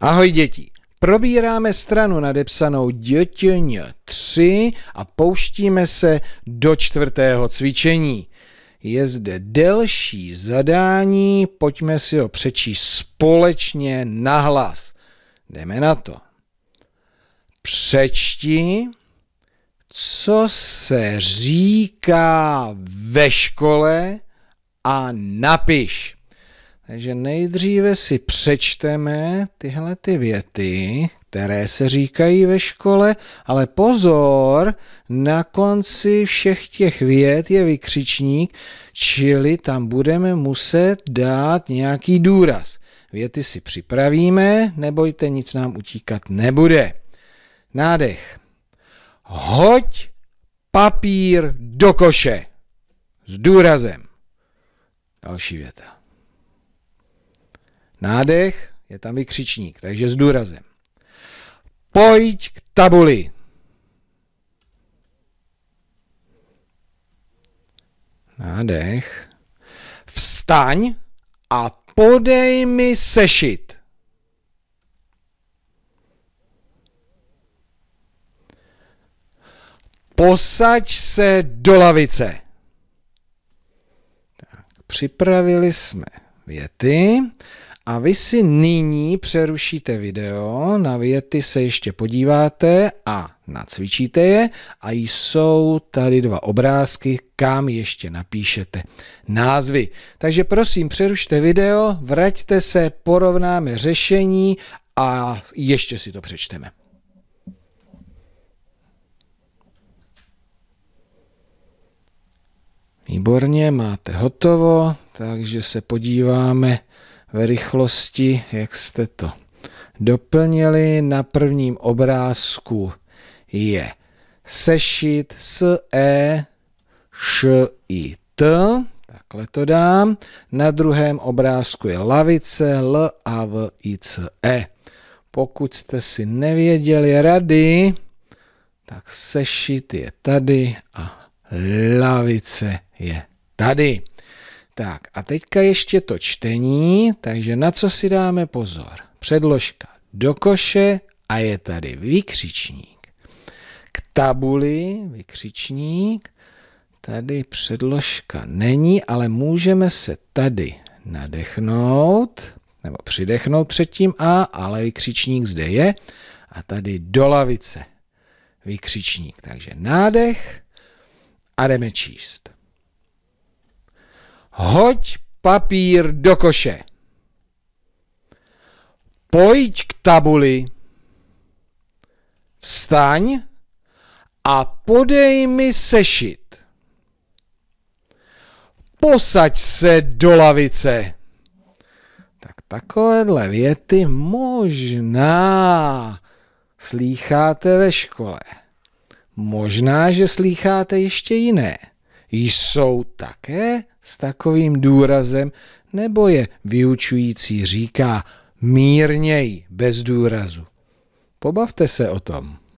Ahoj děti, probíráme stranu nadepsanou dětěň 3 a pouštíme se do čtvrtého cvičení. Je zde delší zadání, pojďme si ho přečíst společně nahlas. Jdeme na to. Přečti, co se říká ve škole a napiš. Takže nejdříve si přečteme tyhle ty věty, které se říkají ve škole, ale pozor, na konci všech těch vět je vykřičník, čili tam budeme muset dát nějaký důraz. Věty si připravíme, nebojte, nic nám utíkat nebude. Nádech. Hoď papír do koše. S důrazem. Další věta nádech, je tam i křičník, takže s důrazem. Pojď k tabuli. Nádech. Vstaň a podej mi sešit. Posaď se do lavice. Tak, připravili jsme věty. A vy si nyní přerušíte video, na věty se ještě podíváte a nacvičíte je a jsou tady dva obrázky, kam ještě napíšete názvy. Takže prosím, přerušte video, vraťte se, porovnáme řešení a ještě si to přečteme. Výborně, máte hotovo, takže se podíváme ve rychlosti, jak jste to doplnili. Na prvním obrázku je sešit s e š i t. Takhle to dám. Na druhém obrázku je lavice l a v i c e. Pokud jste si nevěděli rady, tak sešit je tady a lavice je tady. Tak a teďka ještě to čtení, takže na co si dáme pozor? Předložka do koše a je tady vykřičník. K tabuli vykřičník, tady předložka není, ale můžeme se tady nadechnout, nebo přidechnout předtím a, ale vykřičník zde je, a tady do lavice vykřičník. Takže nádech a jdeme číst. Hoď papír do koše. Pojď k tabuli. Vstaň a podej mi sešit. Posaď se do lavice. Tak takovéhle věty možná slýcháte ve škole. Možná, že slýcháte ještě jiné. Jsou také s takovým důrazem, nebo je vyučující říká mírněji, bez důrazu. Pobavte se o tom.